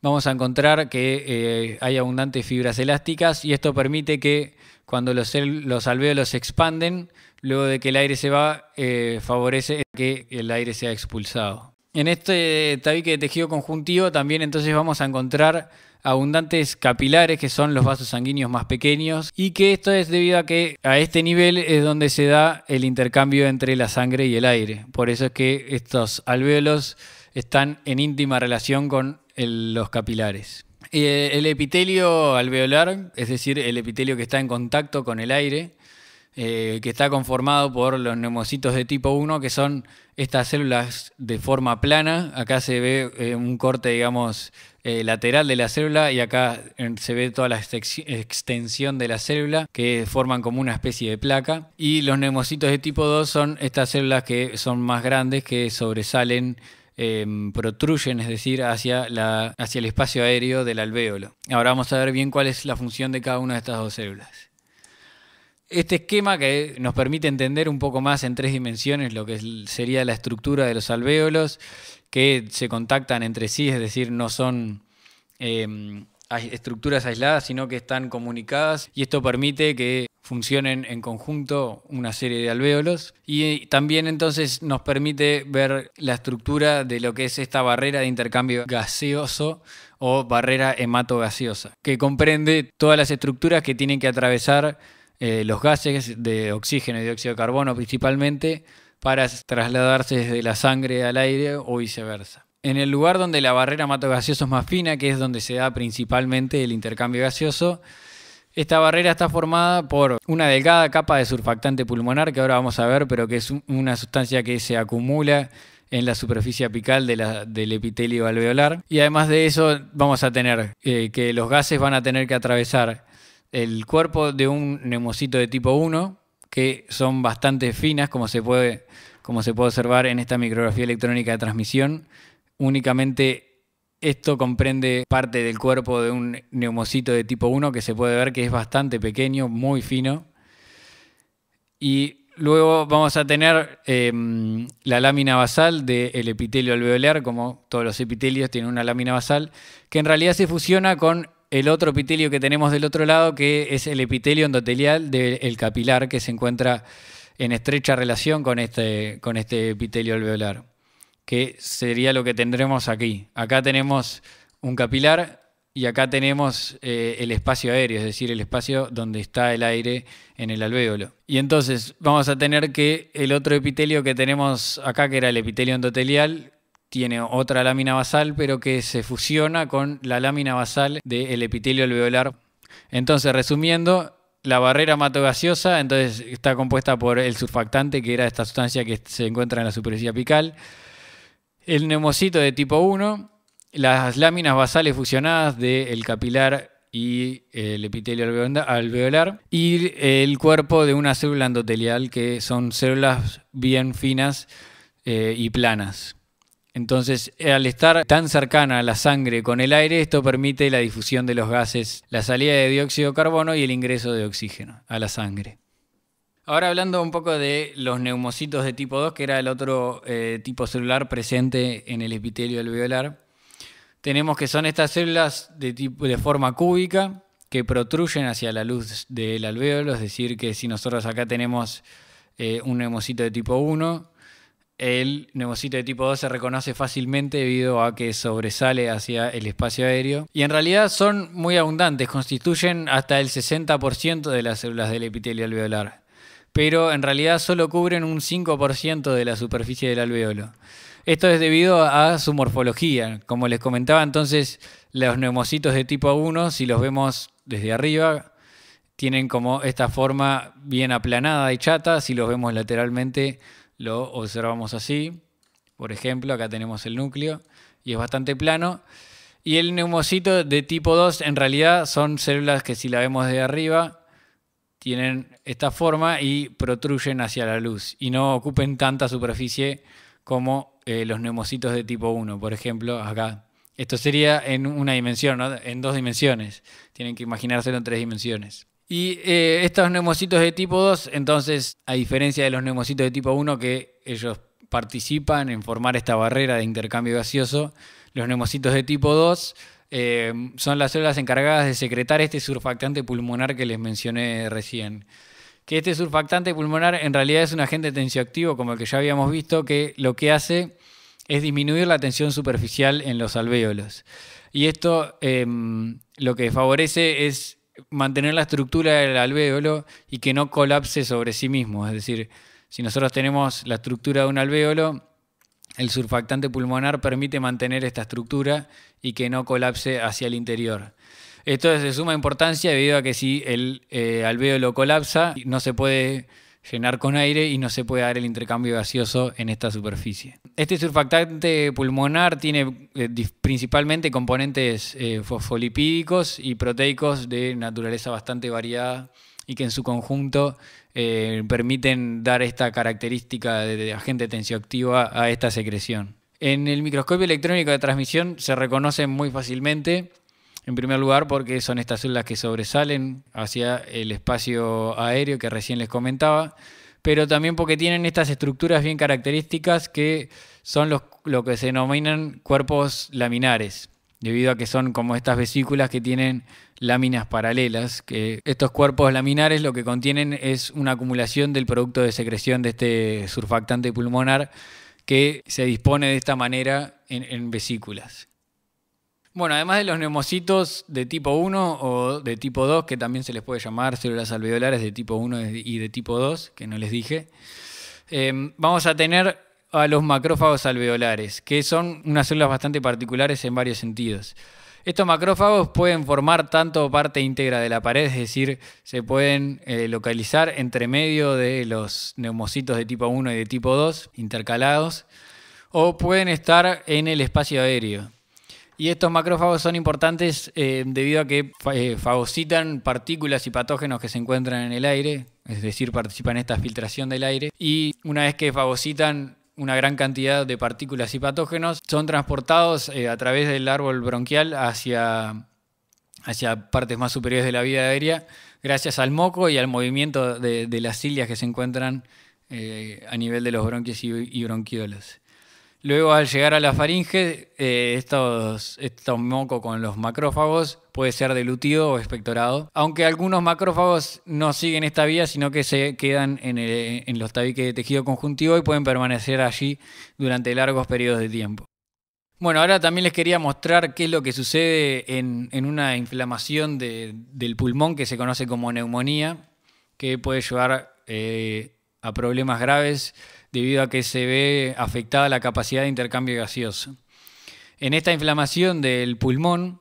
vamos a encontrar que eh, hay abundantes fibras elásticas y esto permite que cuando los, los alvéolos se expanden luego de que el aire se va, eh, favorece que el aire sea expulsado. En este tabique de tejido conjuntivo también entonces vamos a encontrar abundantes capilares que son los vasos sanguíneos más pequeños y que esto es debido a que a este nivel es donde se da el intercambio entre la sangre y el aire. Por eso es que estos alvéolos están en íntima relación con los capilares. Eh, el epitelio alveolar, es decir, el epitelio que está en contacto con el aire, eh, que está conformado por los neumocitos de tipo 1, que son estas células de forma plana. Acá se ve eh, un corte, digamos, eh, lateral de la célula y acá se ve toda la extensión de la célula que forman como una especie de placa. Y los neumocitos de tipo 2 son estas células que son más grandes, que sobresalen em, protruyen, es decir, hacia, hacia el espacio aéreo del alvéolo. Ahora vamos a ver bien cuál es la función de cada una de estas dos células este esquema que nos permite entender un poco más en tres dimensiones lo que sería la estructura de los alvéolos, que se contactan entre sí, es decir, no son em, estructuras aisladas, sino que están comunicadas y esto permite que funcionen en conjunto una serie de alvéolos y eh, también entonces nos permite ver la estructura de lo que es esta barrera de intercambio gaseoso o barrera hematogaseosa, que comprende todas las estructuras que tienen que atravesar eh, los gases de oxígeno y dióxido de carbono principalmente para trasladarse desde la sangre al aire o viceversa. En el lugar donde la barrera matogaseosa es más fina, que es donde se da principalmente el intercambio gaseoso, esta barrera está formada por una delgada capa de surfactante pulmonar, que ahora vamos a ver, pero que es una sustancia que se acumula en la superficie apical de la, del epitelio alveolar. Y además de eso, vamos a tener eh, que los gases van a tener que atravesar el cuerpo de un neumocito de tipo 1, que son bastante finas, como se puede, como se puede observar en esta micrografía electrónica de transmisión. Únicamente esto comprende parte del cuerpo de un neumocito de tipo 1 que se puede ver que es bastante pequeño, muy fino. Y luego vamos a tener em, la lámina basal del epitelio alveolar, como todos los epitelios tienen una lámina basal, que en realidad se fusiona con el otro epitelio que tenemos del otro lado, que es el epitelio endotelial del capilar, que se encuentra en estrecha relación con este, con este epitelio alveolar, que sería lo que tendremos aquí. Acá tenemos un capilar y acá tenemos eh, el espacio aéreo, es decir, el espacio donde está el aire en el alvéolo. Y entonces vamos a tener que el otro epitelio que tenemos acá, que era el epitelio endotelial, tiene otra lámina basal, pero que se fusiona con la lámina basal del epitelio alveolar. Entonces, resumiendo, la barrera matogaseosa entonces, está compuesta por el surfactante, que era esta sustancia que se encuentra en la superficie apical, el neumocito de tipo 1, las láminas basales fusionadas del capilar y el epitelio alveolar y el cuerpo de una célula endotelial que son células bien finas eh, y planas. Entonces, al estar tan cercana a la sangre con el aire, esto permite la difusión de los gases, la salida de dióxido de carbono y el ingreso de oxígeno a la sangre. Ahora hablando un poco de los neumocitos de tipo 2, que era el otro eh, tipo celular presente en el epitelio alveolar, tenemos que son estas células de, forma cúbica que protruyen hacia la luz del alvéolo, es decir, que si nosotros acá tenemos eh, un neumocito de tipo 1, el neumocito de tipo 2 se reconoce fácilmente debido a que sobresale hacia el espacio aéreo. Y en realidad son muy abundantes, constituyen hasta el 60% de las células del epitelio alveolar. Pero en realidad solo cubren un 5% de la superficie del alveolo. Esto es debido a su morfología. Como les comentaba entonces, los neumocitos de tipo 1, si los vemos desde arriba, tienen como esta forma bien aplanada y chata. Si los vemos lateralmente, lo observamos así. Por ejemplo, acá tenemos el núcleo y es bastante plano. Y el neumocito de tipo 2 en realidad son células que si la vemos de arriba tienen esta forma y protruyen hacia la luz y no ocupen tanta superficie como eh, los neumocitos de tipo 1, por ejemplo, acá. Esto sería en una dimensión, en dos dimensiones. Tienen que imaginárselo en tres dimensiones. Y eh, estos neumocitos de tipo 2, entonces, a diferencia de los neumocitos de tipo 1, que ellos participan en formar esta barrera de intercambio gaseoso, los neumocitos de tipo 2 eh, son las células encargadas de secretar este surfactante pulmonar que les mencioné recién. Que este surfactante pulmonar en realidad es un agente tensioactivo, como el que ya habíamos visto, que lo que hace es disminuir la tensión superficial en los alvéolos. Y esto em, lo que favorece es mantener la estructura del alvéolo y que no colapse sobre sí mismo. Es decir, si nosotros tenemos la estructura de un alvéolo, el surfactante pulmonar permite mantener esta estructura y que no colapse hacia el interior. Esto es de suma importancia debido a que si el eh, alvéolo colapsa, no se puede llenar con aire y no se puede dar el intercambio gaseoso en esta superficie. Este surfactante pulmonar tiene eh, principalmente componentes eh, fosfolipídicos y proteicos de naturaleza bastante variada y que en su conjunto eh, permiten dar esta característica de agente tensioactiva a esta secreción. En el microscopio electrónico de transmisión se reconocen muy fácilmente en primer lugar, porque son estas células que sobresalen hacia el espacio aéreo que recién les comentaba, pero también porque tienen estas estructuras bien características que son lo que se denominan cuerpos laminares, debido a que son como estas vesículas que tienen láminas paralelas, que estos cuerpos laminares lo que contienen es una acumulación del producto de secreción de este surfactante pulmonar que se dispone de esta manera en vesículas. Bueno, además de los neumocitos de tipo 1 o de tipo 2, que también se les puede llamar células alveolares de tipo 1 y de tipo 2, que no les dije, em, vamos a tener a los macrófagos alveolares, que son unas células bastante particulares en varios sentidos. Estos macrófagos pueden formar tanto parte íntegra de la pared, es decir, se pueden eh, localizar entre medio de los neumocitos de tipo 1 y de tipo 2, intercalados, o pueden estar en el espacio aéreo. Y estos macrófagos son importantes eh, debido a que eh, fagocitan partículas y patógenos que se encuentran en el aire, es decir, participan en esta filtración del aire. Y una vez que fagocitan una gran cantidad de partículas y patógenos, son transportados eh, a través del árbol bronquial hacia, hacia partes más superiores de la vida aérea, gracias al moco y al movimiento de, las cilias que se encuentran a nivel de los bronquios y bronquiolos. Luego al llegar a la faringe, eh, estos, mocos con los macrófagos puede ser delutido o expectorado, aunque algunos macrófagos no siguen esta vía, sino que se quedan en, los tabiques de tejido conjuntivo y pueden permanecer allí durante largos periodos de tiempo. Bueno, ahora también les quería mostrar qué es lo que sucede en, una inflamación del pulmón que se conoce como neumonía, que puede llevar eh, a problemas graves debido a que se ve afectada la capacidad de intercambio gaseoso. En esta inflamación del pulmón,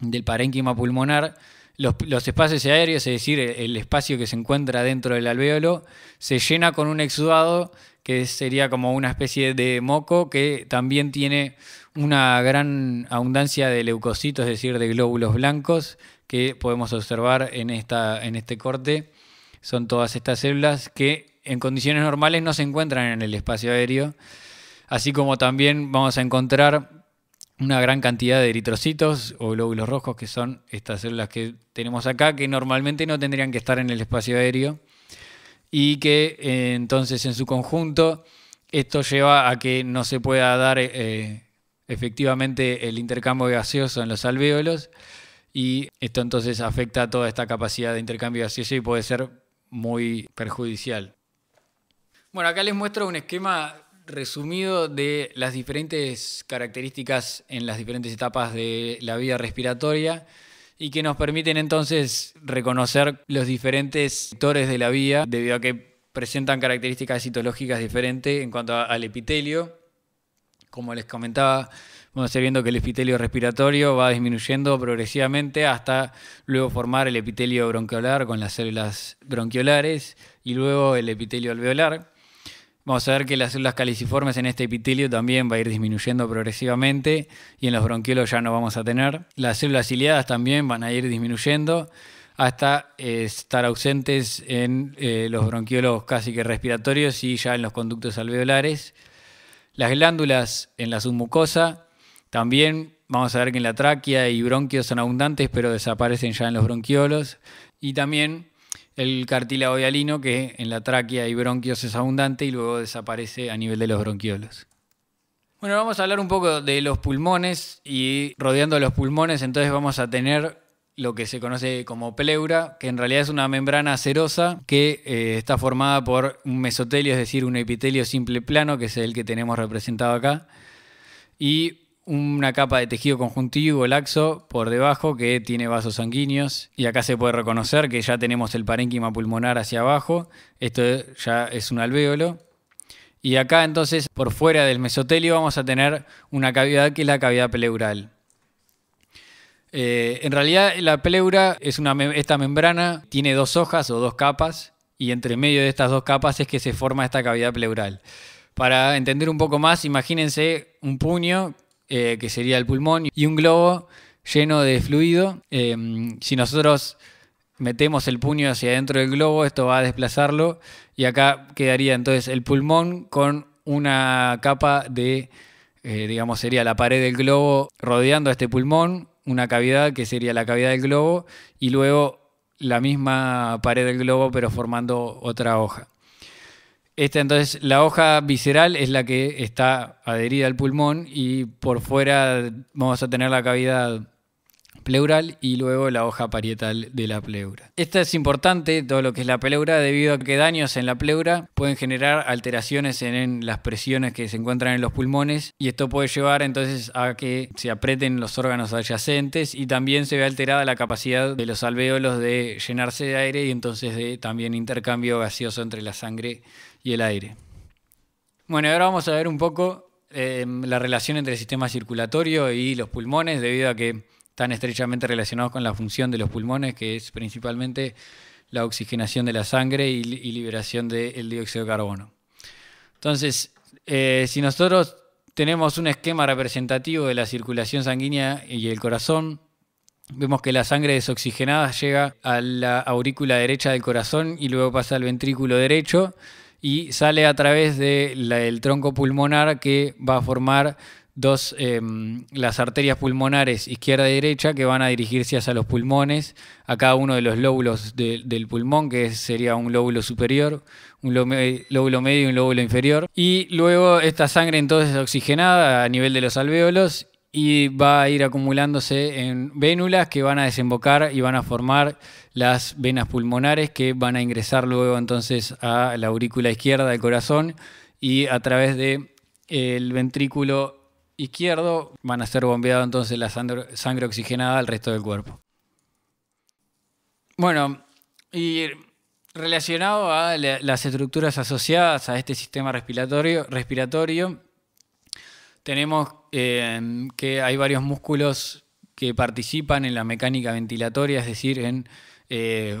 del parénquima pulmonar, los, espacios aéreos, es decir, el, espacio que se encuentra dentro del alvéolo, se llena con un exudado que sería como una especie de moco que también tiene una gran abundancia de leucocitos, es decir, de glóbulos blancos, que podemos observar en, esta, en este corte. Son todas estas células que en condiciones normales no se encuentran en el espacio aéreo, así como también vamos a encontrar una gran cantidad de eritrocitos o glóbulos rojos, que son estas células que tenemos acá, que normalmente no tendrían que estar en el espacio aéreo, y que eh, entonces en su conjunto esto lleva a que no se pueda dar eh, efectivamente el intercambio gaseoso en los alvéolos, y esto entonces afecta a toda esta capacidad de intercambio gaseoso y puede ser muy perjudicial. Bueno, acá les muestro un esquema resumido de las diferentes características en las diferentes etapas de la vía respiratoria y que nos permiten entonces reconocer los diferentes sectores de la vía debido a que presentan características citológicas diferentes en cuanto al epitelio. Como les comentaba, vamos a ir viendo que el epitelio respiratorio va disminuyendo progresivamente hasta luego formar el epitelio bronquiolar con las células bronquiolares y luego el epitelio alveolar Vamos a ver que las células caliciformes en este epitelio también va a ir disminuyendo progresivamente y en los bronquiolos ya no vamos a tener. Las células ciliadas también van a ir disminuyendo hasta eh, estar ausentes en eh, los bronquiolos casi que respiratorios y ya en los conductos alveolares. Las glándulas en la submucosa también vamos a ver que en la tráquea y bronquios son abundantes pero desaparecen ya en los bronquiolos y también el cartílago hialino que en la tráquea y bronquios es abundante y luego desaparece a nivel de los bronquiolos. Bueno, vamos a hablar un poco de los pulmones y rodeando los pulmones entonces vamos a tener lo que se conoce como pleura, que en realidad es una membrana acerosa que eh, está formada por un mesotelio, es decir, un epitelio simple plano, que es el que tenemos representado acá, y una capa de tejido conjuntivo laxo por debajo que tiene vasos sanguíneos y acá se puede reconocer que ya tenemos el parénquima pulmonar hacia abajo, esto ya es un alvéolo. Y acá entonces por fuera del mesotelio vamos a tener una cavidad que es la cavidad pleural. Eh, en realidad la pleura es una esta membrana tiene dos hojas o dos capas y entre medio de estas dos capas es que se forma esta cavidad pleural. Para entender un poco más, imagínense un puño eh, que sería el pulmón, y un globo lleno de fluido. Eh, si nosotros metemos el puño hacia adentro del globo, esto va a desplazarlo y acá quedaría entonces el pulmón con una capa de, eh, digamos, sería la pared del globo rodeando a este pulmón, una cavidad que sería la cavidad del globo y luego la misma pared del globo pero formando otra hoja. Esta entonces, la hoja visceral es la que está adherida al pulmón y por fuera vamos a tener la cavidad pleural y luego la hoja parietal de la pleura. Esta es importante, todo lo que es la pleura, debido a que daños en la pleura pueden generar alteraciones en, las presiones que se encuentran en los pulmones y esto puede llevar entonces a que se aprieten los órganos adyacentes y también se ve alterada la capacidad de los alvéolos de llenarse de aire y entonces de también intercambio gaseoso entre la sangre y el aire. Bueno, ahora vamos a ver un poco em, la relación entre el sistema circulatorio y los pulmones, debido a que están estrechamente relacionados con la función de los pulmones, que es principalmente la oxigenación de la sangre y, liberación del dióxido de carbono. Entonces, eh, si nosotros tenemos un esquema representativo de la circulación sanguínea y el corazón, vemos que la sangre desoxigenada llega a la aurícula derecha del corazón y luego pasa al ventrículo derecho y sale a través del tronco pulmonar que va a formar dos, em, las arterias pulmonares izquierda y derecha que van a dirigirse hacia los pulmones, a cada uno de los lóbulos del pulmón, que sería un lóbulo superior, un lóbulo medio y un lóbulo inferior. Y luego esta sangre entonces es oxigenada a nivel de los alvéolos y va a ir acumulándose en vénulas que van a desembocar y van a formar las venas pulmonares que van a ingresar luego entonces a la aurícula izquierda del corazón y a través del eh, ventrículo izquierdo van a ser bombeado entonces la sangre oxigenada al resto del cuerpo. Bueno, y relacionado a las estructuras asociadas a este sistema respiratorio, respiratorio tenemos eh, que hay varios músculos que participan en la mecánica ventilatoria, es decir, en eh,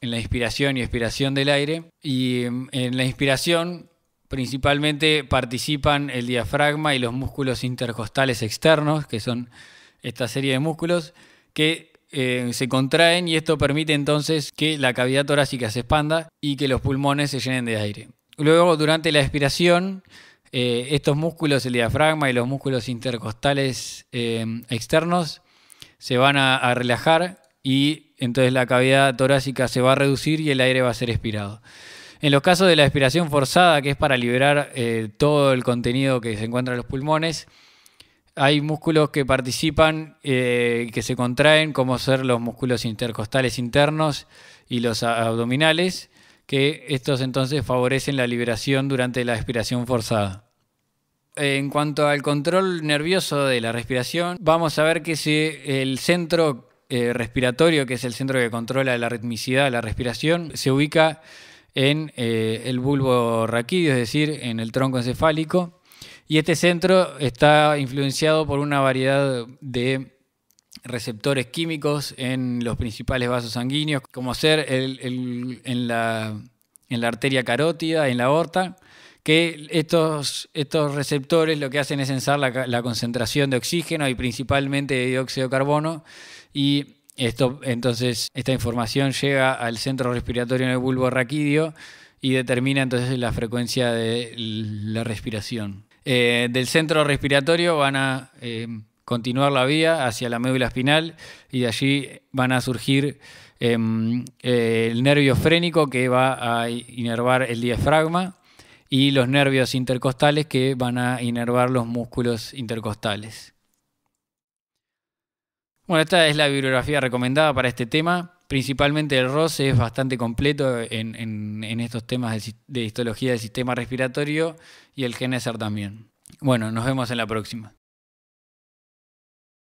en la inspiración y expiración del aire. Y mm, en la inspiración principalmente participan el diafragma y los músculos intercostales externos, que son esta serie de músculos, que eh, se contraen y esto permite entonces que la cavidad torácica se expanda y que los pulmones se llenen de aire. Luego, durante la expiración, eh, estos músculos, el diafragma y los músculos intercostales externos, se van a relajar y entonces la cavidad torácica se va a reducir y el aire va a ser expirado. En los casos de la expiración forzada, que es para liberar eh, todo el contenido que se encuentra en los pulmones, hay músculos que participan eh, que se contraen, como ser los músculos intercostales internos y los abdominales, que estos entonces favorecen la liberación durante la expiración forzada. En cuanto al control nervioso de la respiración, vamos a ver que si el centro eh, respiratorio, que es el centro que controla la ritmicidad de la respiración, se ubica en eh, el bulbo raquídeo, es decir, en el tronco encefálico. Y este centro está influenciado por una variedad de receptores químicos en los principales vasos sanguíneos, como ser en, la, arteria carótida, en la aorta, que estos, receptores lo que hacen es censar la, la concentración de oxígeno y principalmente de dióxido de carbono y esto, entonces, esta información llega al centro respiratorio en el bulbo raquídeo y determina entonces la frecuencia de la respiración. Eh, del centro respiratorio van a eh, continuar la vía hacia la médula espinal y de allí van a surgir em, eh, el nervio frénico que va a inervar el diafragma y los nervios intercostales que van a inervar los músculos intercostales. Bueno, esta es la bibliografía recomendada para este tema. Principalmente el ROS es bastante completo en, estos temas de, histología del sistema respiratorio y el GENESER también. Bueno, nos vemos en la próxima.